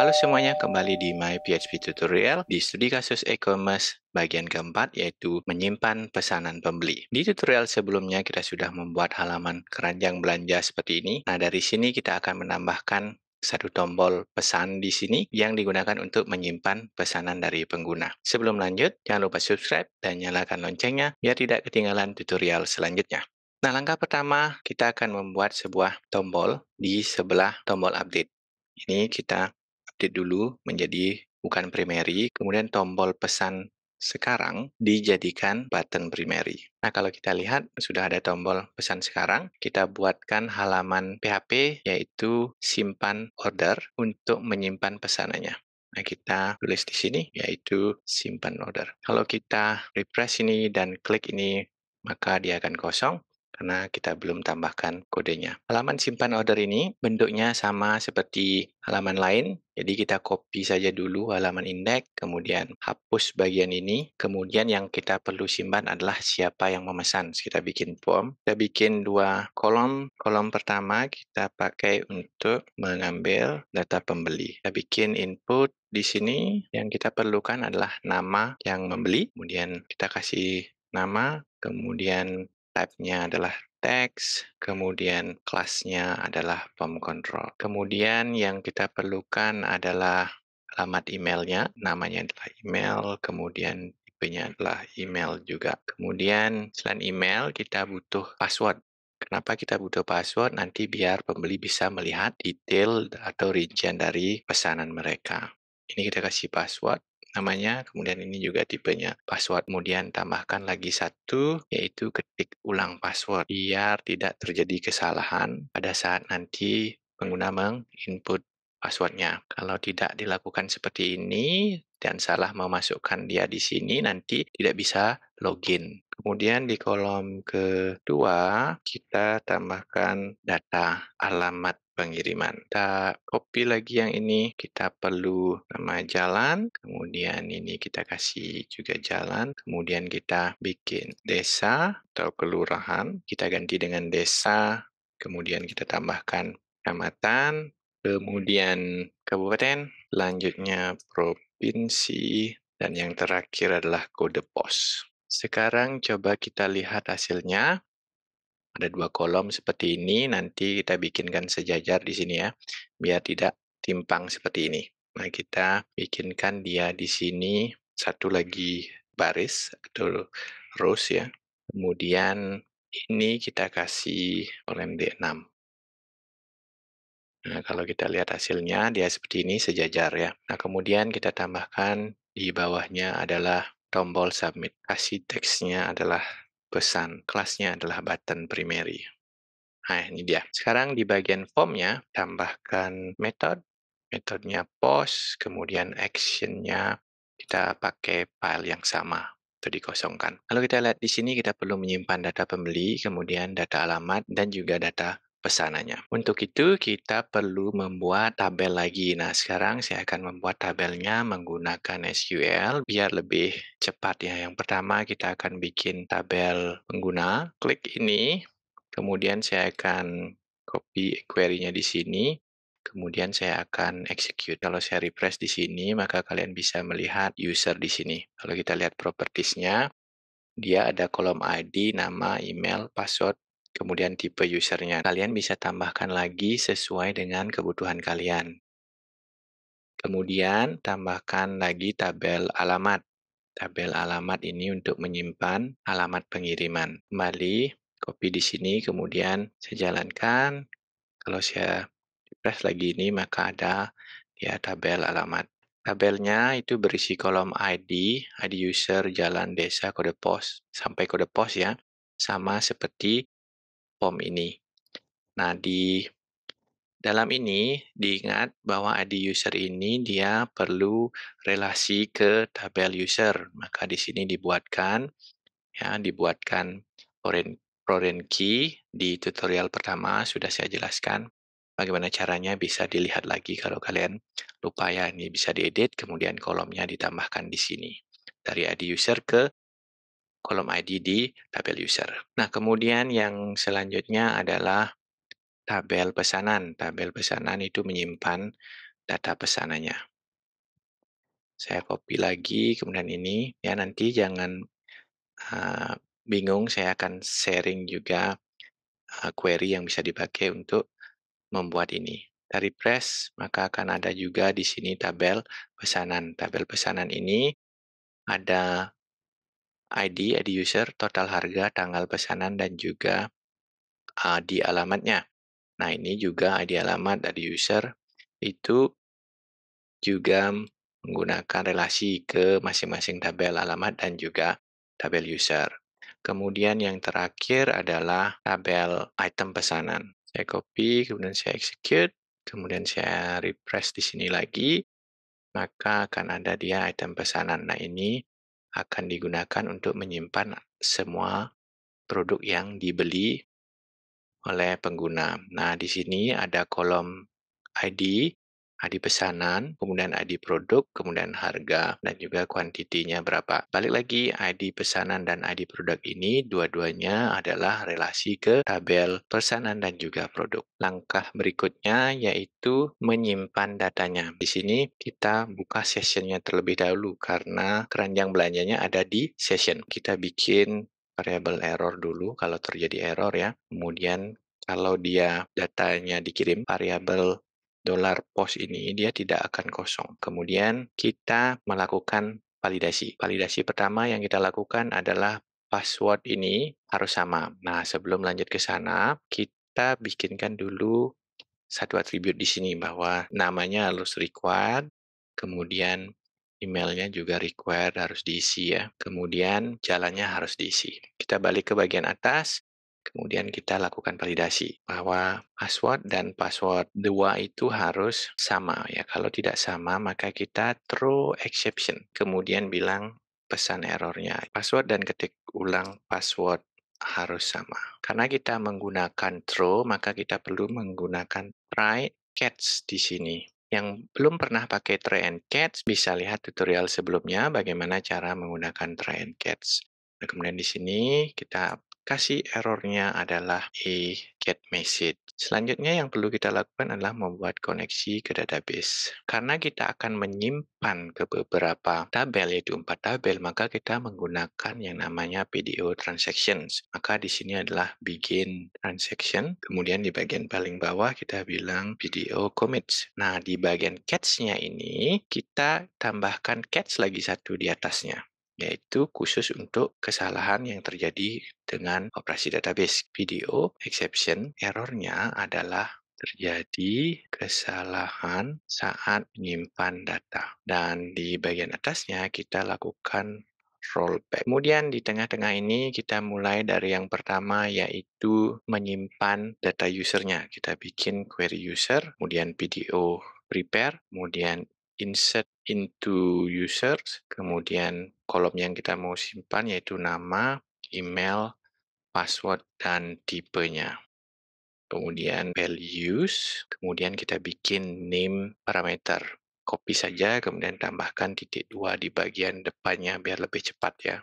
Halo semuanya, kembali di My PHP Tutorial di studi kasus e-commerce bagian keempat yaitu menyimpan pesanan pembeli. Di tutorial sebelumnya kita sudah membuat halaman keranjang belanja seperti ini. Nah, dari sini kita akan menambahkan satu tombol pesan di sini yang digunakan untuk menyimpan pesanan dari pengguna. Sebelum lanjut, jangan lupa subscribe dan nyalakan loncengnya biar tidak ketinggalan tutorial selanjutnya. Nah, langkah pertama kita akan membuat sebuah tombol di sebelah tombol update. Ini kita update dulu menjadi bukan primary, kemudian tombol pesan sekarang dijadikan button primary. Nah, kalau kita lihat sudah ada tombol pesan sekarang, kita buatkan halaman PHP yaitu simpan order untuk menyimpan pesanannya. Nah, kita tulis di sini yaitu simpan order. Kalau kita refresh ini dan klik ini, maka dia akan kosong karena kita belum tambahkan kodenya. Halaman simpan order ini bentuknya sama seperti halaman lain, jadi kita copy saja dulu halaman indeks, kemudian hapus bagian ini, kemudian yang kita perlu simpan adalah siapa yang memesan. Kita bikin form, kita bikin dua kolom. Kolom pertama kita pakai untuk mengambil data pembeli. Kita bikin input di sini yang kita perlukan adalah nama yang membeli, kemudian kita kasih nama, kemudian type-nya adalah teks, kemudian kelasnya adalah form control. Kemudian yang kita perlukan adalah alamat emailnya, namanya adalah email, kemudian IP-nya adalah email juga. Kemudian selain email, kita butuh password. Kenapa kita butuh password? Nanti biar pembeli bisa melihat detail atau rincian dari pesanan mereka. Ini kita kasih password namanya, kemudian ini juga tipenya password. Kemudian tambahkan lagi satu, yaitu ketik ulang password biar tidak terjadi kesalahan pada saat nanti pengguna menginput passwordnya. Kalau tidak dilakukan seperti ini dan salah memasukkan dia di sini, nanti tidak bisa login. Kemudian di kolom kedua, kita tambahkan data alamat pengiriman. Kita copy lagi yang ini, kita perlu nama jalan, kemudian ini kita kasih juga jalan, kemudian kita bikin desa atau kelurahan, kita ganti dengan desa, kemudian kita tambahkan kecamatan, kemudian kabupaten, selanjutnya provinsi, dan yang terakhir adalah kode pos. Sekarang coba kita lihat hasilnya ada dua kolom seperti ini. Nanti kita bikinkan sejajar di sini ya, biar tidak timpang seperti ini. Nah, kita bikinkan dia di sini satu lagi baris atau rows ya. Kemudian ini kita kasih kolom D6. Nah, kalau kita lihat hasilnya, dia seperti ini sejajar ya. Nah, kemudian kita tambahkan di bawahnya adalah tombol submit. Kasih teksnya adalah pesan kelasnya adalah button primary. Nah, ini dia. Sekarang di bagian formnya, tambahkan method, Metodenya post, kemudian actionnya kita pakai file yang sama atau dikosongkan. Lalu kita lihat di sini kita perlu menyimpan data pembeli, kemudian data alamat, dan juga data pesanannya. Untuk itu kita perlu membuat tabel lagi. Nah, sekarang saya akan membuat tabelnya menggunakan SQL biar lebih cepat ya. Yang pertama kita akan bikin tabel pengguna. Klik ini, kemudian saya akan copy query-nya di sini. Kemudian saya akan execute. Kalau saya refresh di sini, maka kalian bisa melihat user di sini. Kalau kita lihat properties-nya, dia ada kolom ID, nama, email, password, kemudian tipe usernya. Kalian bisa tambahkan lagi sesuai dengan kebutuhan kalian. Kemudian tambahkan lagi tabel alamat. Tabel alamat ini untuk menyimpan alamat pengiriman. Kembali, copy di sini, kemudian saya jalankan. Kalau saya press lagi ini, maka ada ya tabel alamat. Tabelnya itu berisi kolom ID, ID user, jalan, desa, kode pos, sampai kode pos ya. Sama seperti POM ini. Nah, di dalam ini diingat bahwa ID user ini dia perlu relasi ke tabel user. Maka di sini dibuatkan ya dibuatkan foreign key di tutorial pertama sudah saya jelaskan bagaimana caranya bisa dilihat lagi kalau kalian lupa ya ini bisa diedit kemudian kolomnya ditambahkan di sini dari ID user ke kolom ID di tabel user. Nah, kemudian yang selanjutnya adalah tabel pesanan. Tabel pesanan itu menyimpan data pesanannya. Saya copy lagi, kemudian ini. Ya, nanti jangan uh, bingung, saya akan sharing juga uh, query yang bisa dipakai untuk membuat ini. Dari press, maka akan ada juga di sini tabel pesanan. Tabel pesanan ini ada ID, ID user, total harga, tanggal pesanan, dan juga ah, ID alamatnya. Nah, ini juga ID alamat, ID user, itu juga menggunakan relasi ke masing-masing tabel alamat dan juga tabel user. Kemudian yang terakhir adalah tabel item pesanan. Saya copy, kemudian saya execute, kemudian saya refresh di sini lagi, maka akan ada dia item pesanan. Nah, ini akan digunakan untuk menyimpan semua produk yang dibeli oleh pengguna. Nah, di sini ada kolom ID ID pesanan, kemudian ID produk, kemudian harga, dan juga kuantitinya berapa. Balik lagi, ID pesanan dan ID produk ini dua-duanya adalah relasi ke tabel pesanan dan juga produk. Langkah berikutnya yaitu menyimpan datanya. Di sini kita buka sessionnya terlebih dahulu karena keranjang belanjanya ada di session. Kita bikin variable error dulu kalau terjadi error ya. Kemudian kalau dia datanya dikirim variabel dolar pos ini dia tidak akan kosong. Kemudian kita melakukan validasi. Validasi pertama yang kita lakukan adalah password ini harus sama. Nah, sebelum lanjut ke sana, kita bikinkan dulu satu atribut di sini bahwa namanya harus required, kemudian emailnya juga required harus diisi ya. Kemudian jalannya harus diisi. Kita balik ke bagian atas, Kemudian kita lakukan validasi bahwa password dan password dua itu harus sama ya. Kalau tidak sama maka kita throw exception. Kemudian bilang pesan errornya password dan ketik ulang password harus sama. Karena kita menggunakan throw maka kita perlu menggunakan try catch di sini. Yang belum pernah pakai try and catch bisa lihat tutorial sebelumnya bagaimana cara menggunakan try and catch. Nah, kemudian di sini kita kasih errornya adalah a get message. Selanjutnya yang perlu kita lakukan adalah membuat koneksi ke database. Karena kita akan menyimpan ke beberapa tabel, yaitu empat tabel, maka kita menggunakan yang namanya PDO transactions. Maka di sini adalah begin transaction, kemudian di bagian paling bawah kita bilang PDO commits. Nah, di bagian catch-nya ini, kita tambahkan catch lagi satu di atasnya yaitu khusus untuk kesalahan yang terjadi dengan operasi database. video exception errornya adalah terjadi kesalahan saat menyimpan data. Dan di bagian atasnya kita lakukan rollback. Kemudian di tengah-tengah ini kita mulai dari yang pertama yaitu menyimpan data usernya. Kita bikin query user, kemudian video prepare, kemudian insert into users, kemudian kolom yang kita mau simpan yaitu nama, email, password, dan tipenya. Kemudian values, kemudian kita bikin name parameter. Copy saja, kemudian tambahkan titik dua di bagian depannya biar lebih cepat ya.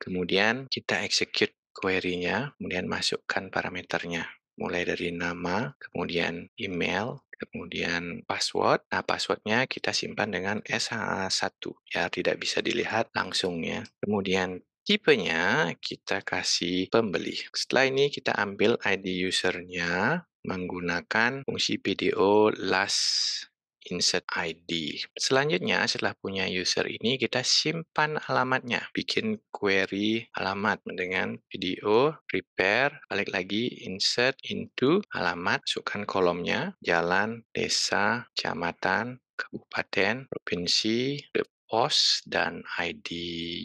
Kemudian kita execute query-nya, kemudian masukkan parameternya. Mulai dari nama, kemudian email, kemudian password. Nah, passwordnya kita simpan dengan SHA1 ya, tidak bisa dilihat langsung ya. Kemudian tipenya kita kasih pembeli. Setelah ini kita ambil ID usernya menggunakan fungsi PDO last insert ID. Selanjutnya, setelah punya user ini, kita simpan alamatnya. Bikin query alamat dengan video, repair, balik lagi, insert into alamat, masukkan kolomnya, jalan, desa, kecamatan, kabupaten, provinsi, pos, dan ID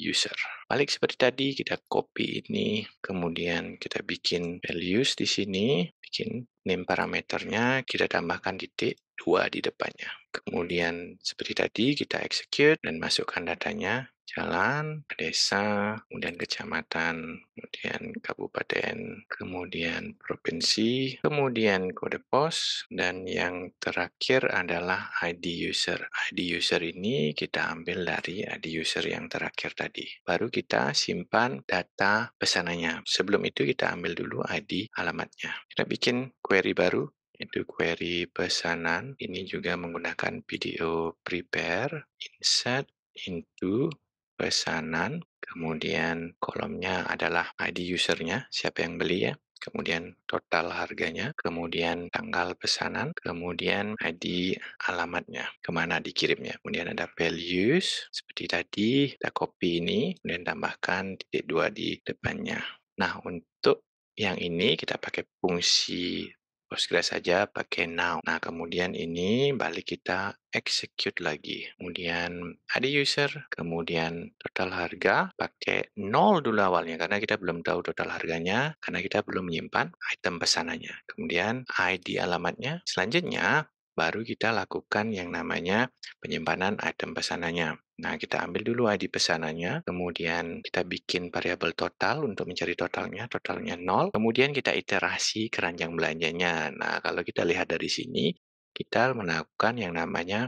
user. Balik seperti tadi, kita copy ini, kemudian kita bikin values di sini, bikin name parameternya, kita tambahkan titik, dua di depannya. Kemudian seperti tadi kita execute dan masukkan datanya jalan, desa, kemudian kecamatan, kemudian kabupaten, kemudian provinsi, kemudian kode pos, dan yang terakhir adalah ID user. ID user ini kita ambil dari ID user yang terakhir tadi. Baru kita simpan data pesanannya. Sebelum itu kita ambil dulu ID alamatnya. Kita bikin query baru itu query pesanan. Ini juga menggunakan video prepare, insert into pesanan. Kemudian kolomnya adalah ID usernya, siapa yang beli ya kemudian total harganya, kemudian tanggal pesanan, kemudian ID alamatnya, kemana dikirimnya. Kemudian ada values, seperti tadi kita copy ini, kemudian tambahkan titik dua di depannya. Nah, untuk yang ini kita pakai fungsi Postgres saja pakai now. Nah, kemudian ini balik kita execute lagi. Kemudian ada user, kemudian total harga pakai nol dulu awalnya karena kita belum tahu total harganya karena kita belum menyimpan item pesanannya. Kemudian ID alamatnya. Selanjutnya baru kita lakukan yang namanya penyimpanan item pesanannya. Nah, kita ambil dulu ID pesanannya, kemudian kita bikin variabel total untuk mencari totalnya, totalnya 0. Kemudian kita iterasi keranjang belanjanya. Nah, kalau kita lihat dari sini, kita melakukan yang namanya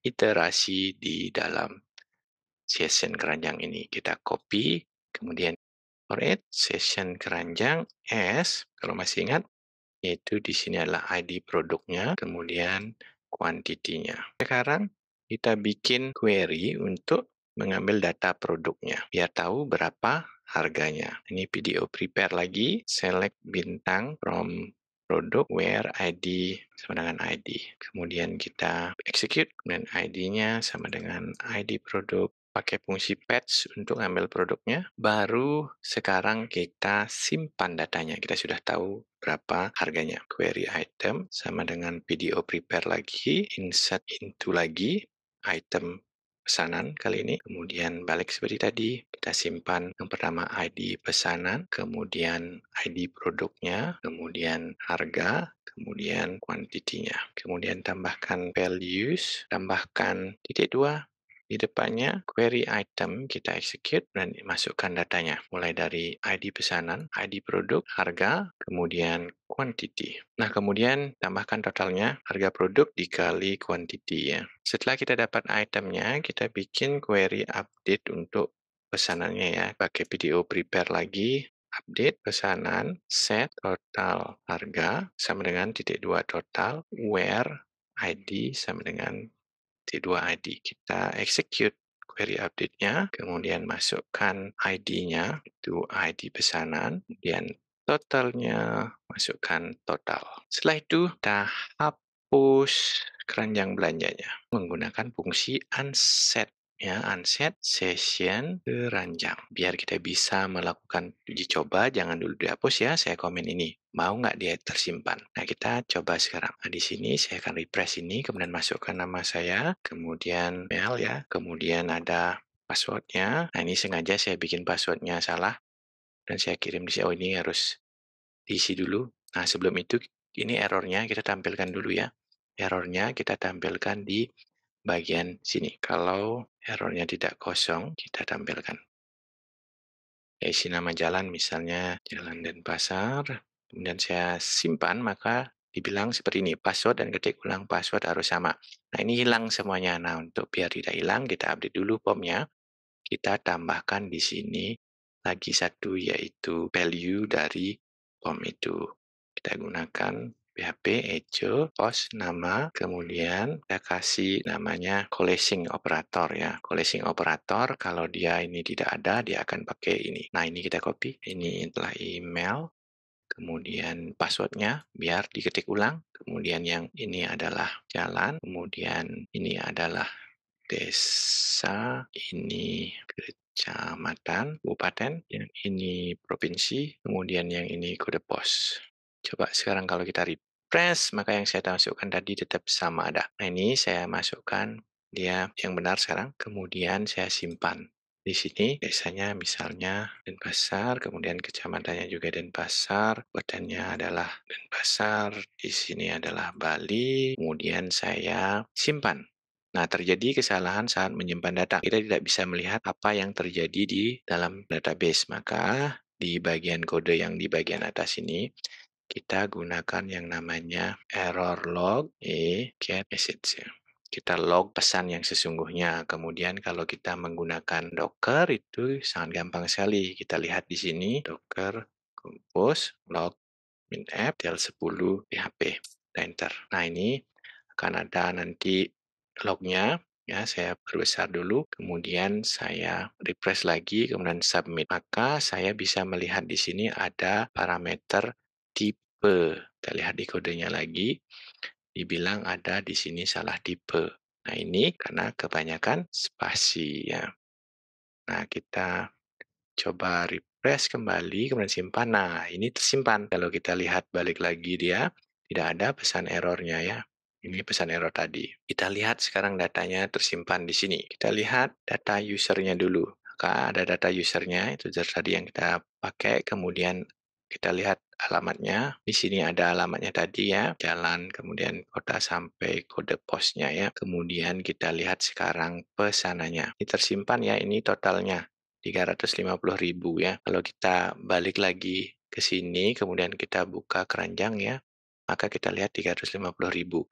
iterasi di dalam session keranjang ini. Kita copy, kemudian for it, session keranjang S, kalau masih ingat, yaitu di sini adalah ID produknya, kemudian kuantitinya. Sekarang kita bikin query untuk mengambil data produknya, biar tahu berapa harganya. Ini video prepare lagi, select bintang from produk where ID sama dengan ID. Kemudian kita execute, dan ID-nya sama dengan ID produk, pakai fungsi patch untuk ngambil produknya. Baru sekarang kita simpan datanya. Kita sudah tahu berapa harganya. Query item sama dengan video prepare lagi, insert into lagi, item pesanan kali ini. Kemudian balik seperti tadi, kita simpan yang pertama ID pesanan, kemudian ID produknya, kemudian harga, kemudian kuantitinya. Kemudian tambahkan values, tambahkan titik dua, di depannya, query item kita execute dan masukkan datanya. Mulai dari ID pesanan, ID produk, harga, kemudian quantity. Nah, kemudian tambahkan totalnya harga produk dikali quantity ya. Setelah kita dapat itemnya, kita bikin query update untuk pesanannya ya. Pakai video prepare lagi, update pesanan, set total harga sama dengan titik dua total, where ID sama dengan T2ID. Kita execute query update-nya, kemudian masukkan ID-nya, itu ID pesanan, kemudian totalnya, masukkan total. Setelah itu, kita hapus keranjang belanjanya menggunakan fungsi unset ya unset session keranjang biar kita bisa melakukan uji coba jangan dulu dihapus ya saya komen ini mau nggak dia tersimpan nah kita coba sekarang nah, di sini saya akan refresh ini kemudian masukkan nama saya kemudian mail ya kemudian ada passwordnya nah ini sengaja saya bikin passwordnya salah dan saya kirim di sini oh ini harus diisi dulu nah sebelum itu ini errornya kita tampilkan dulu ya errornya kita tampilkan di bagian sini. Kalau errornya tidak kosong, kita tampilkan. Ya, isi nama jalan misalnya Jalan Denpasar, kemudian saya simpan, maka dibilang seperti ini, password dan ketik ulang password harus sama. Nah, ini hilang semuanya. Nah, untuk biar tidak hilang, kita update dulu pomnya Kita tambahkan di sini lagi satu, yaitu value dari pom itu. Kita gunakan PHP echo, pos nama kemudian kita kasih namanya coalescing operator ya coalescing operator kalau dia ini tidak ada dia akan pakai ini nah ini kita copy ini adalah email kemudian passwordnya biar diketik ulang kemudian yang ini adalah jalan kemudian ini adalah desa ini kecamatan kabupaten yang ini provinsi kemudian yang ini kode pos Coba sekarang kalau kita repeat press, maka yang saya masukkan tadi tetap sama ada. Nah, ini saya masukkan dia yang benar sekarang, kemudian saya simpan. Di sini biasanya misalnya Denpasar, kemudian kecamatannya juga Denpasar, badannya adalah Denpasar, di sini adalah Bali, kemudian saya simpan. Nah, terjadi kesalahan saat menyimpan data. Kita tidak bisa melihat apa yang terjadi di dalam database. Maka di bagian kode yang di bagian atas ini, kita gunakan yang namanya error log e get message. Ya. Kita log pesan yang sesungguhnya. Kemudian kalau kita menggunakan Docker itu sangat gampang sekali. Kita lihat di sini Docker compose log min app del 10 PHP. Enter. Nah ini akan ada nanti lognya ya saya perbesar dulu kemudian saya refresh lagi kemudian submit maka saya bisa melihat di sini ada parameter tipe. Kita lihat di kodenya lagi. Dibilang ada di sini salah tipe. Nah, ini karena kebanyakan spasi ya. Nah, kita coba refresh kembali, kemudian simpan. Nah, ini tersimpan. Kalau kita lihat balik lagi dia, tidak ada pesan errornya ya. Ini pesan error tadi. Kita lihat sekarang datanya tersimpan di sini. Kita lihat data usernya dulu. Maka ada data usernya, itu tadi yang kita pakai. Kemudian kita lihat alamatnya. Di sini ada alamatnya tadi ya, jalan kemudian kota sampai kode posnya ya. Kemudian kita lihat sekarang pesanannya. Ini tersimpan ya, ini totalnya 350.000 ya. Kalau kita balik lagi ke sini, kemudian kita buka keranjang ya, maka kita lihat 350.000.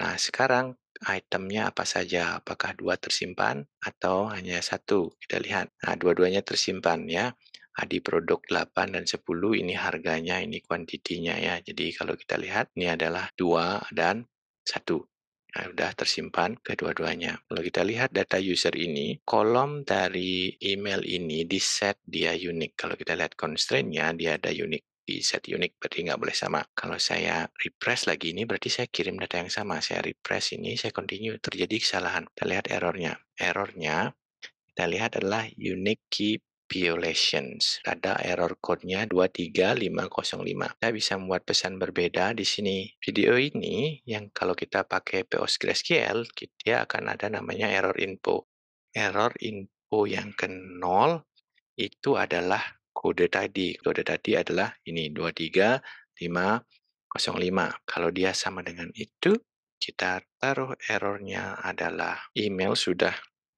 Nah, sekarang itemnya apa saja? Apakah dua tersimpan atau hanya satu? Kita lihat. Nah, dua-duanya tersimpan ya. Ah, di produk 8 dan 10 ini harganya, ini kuantitinya ya. Jadi kalau kita lihat ini adalah dua dan satu Nah, sudah tersimpan kedua-duanya. Kalau kita lihat data user ini, kolom dari email ini di set dia unik. Kalau kita lihat constraint-nya, dia ada unik di set unik berarti nggak boleh sama. Kalau saya refresh lagi ini berarti saya kirim data yang sama. Saya refresh ini, saya continue terjadi kesalahan. Kita lihat errornya. Errornya kita lihat adalah unique key violations. Ada error code-nya 23505. Kita bisa membuat pesan berbeda di sini. Video ini yang kalau kita pakai PostgreSQL, dia akan ada namanya error info. Error info yang ke nol itu adalah kode tadi. Kode tadi adalah ini 23505. Kalau dia sama dengan itu, kita taruh errornya adalah email sudah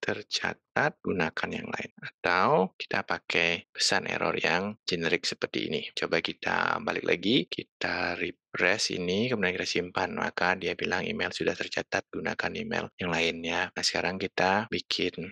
tercatat gunakan yang lain atau kita pakai pesan error yang generik seperti ini coba kita balik lagi kita refresh ini kemudian kita simpan maka dia bilang email sudah tercatat gunakan email yang lainnya nah sekarang kita bikin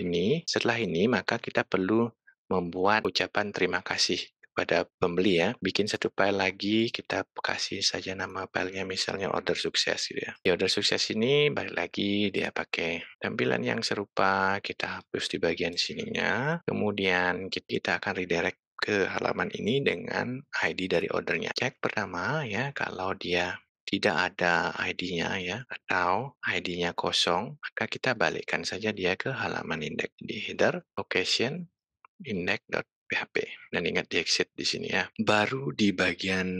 ini setelah ini maka kita perlu membuat ucapan terima kasih pada pembeli ya, bikin satu file lagi, kita kasih saja nama filenya misalnya order sukses gitu ya. Di order sukses ini balik lagi dia pakai tampilan yang serupa, kita hapus di bagian sininya, kemudian kita akan redirect ke halaman ini dengan ID dari ordernya. Cek pertama ya kalau dia tidak ada ID-nya ya atau ID-nya kosong, maka kita balikkan saja dia ke halaman indeks di header location index PHP dan ingat di exit di sini ya. Baru di bagian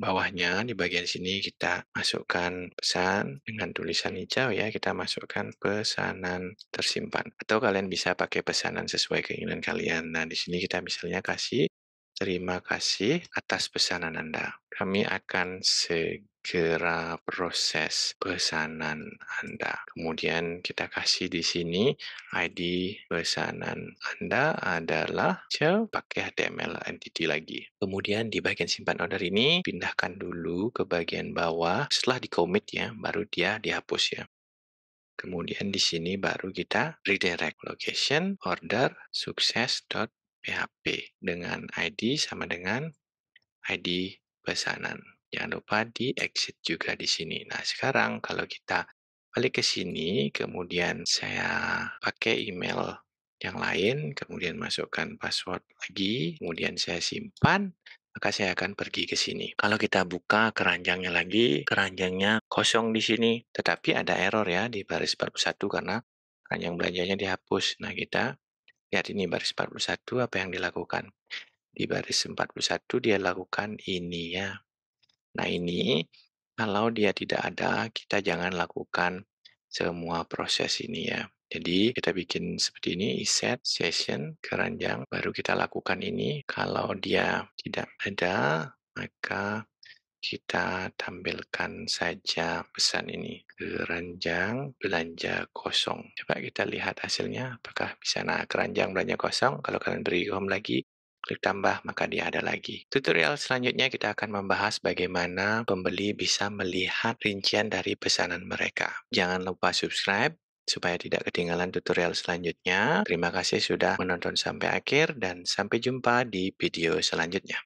bawahnya di bagian sini kita masukkan pesan dengan tulisan hijau ya kita masukkan pesanan tersimpan atau kalian bisa pakai pesanan sesuai keinginan kalian nah di sini kita misalnya kasih terima kasih atas pesanan Anda kami akan segera segera proses pesanan Anda. Kemudian kita kasih di sini ID pesanan Anda adalah pakai HTML entity lagi. Kemudian di bagian simpan order ini pindahkan dulu ke bagian bawah setelah di commit ya, baru dia dihapus ya. Kemudian di sini baru kita redirect location order sukses.php dengan ID sama dengan ID pesanan. Jangan ya, lupa di exit juga di sini. Nah, sekarang kalau kita balik ke sini, kemudian saya pakai email yang lain, kemudian masukkan password lagi, kemudian saya simpan, maka saya akan pergi ke sini. Kalau kita buka keranjangnya lagi, keranjangnya kosong di sini, tetapi ada error ya di baris 41 karena keranjang belanjanya dihapus. Nah, kita lihat ini baris 41 apa yang dilakukan. Di baris 41 dia lakukan ini ya. Nah, ini kalau dia tidak ada, kita jangan lakukan semua proses ini ya. Jadi kita bikin seperti ini, iset, session, keranjang, baru kita lakukan ini. Kalau dia tidak ada, maka kita tampilkan saja pesan ini. Keranjang belanja kosong. Coba kita lihat hasilnya, apakah bisa. Nah, keranjang belanja kosong, kalau kalian beri home lagi, Klik tambah, maka dia ada lagi. Tutorial selanjutnya kita akan membahas bagaimana pembeli bisa melihat rincian dari pesanan mereka. Jangan lupa subscribe supaya tidak ketinggalan tutorial selanjutnya. Terima kasih sudah menonton sampai akhir dan sampai jumpa di video selanjutnya.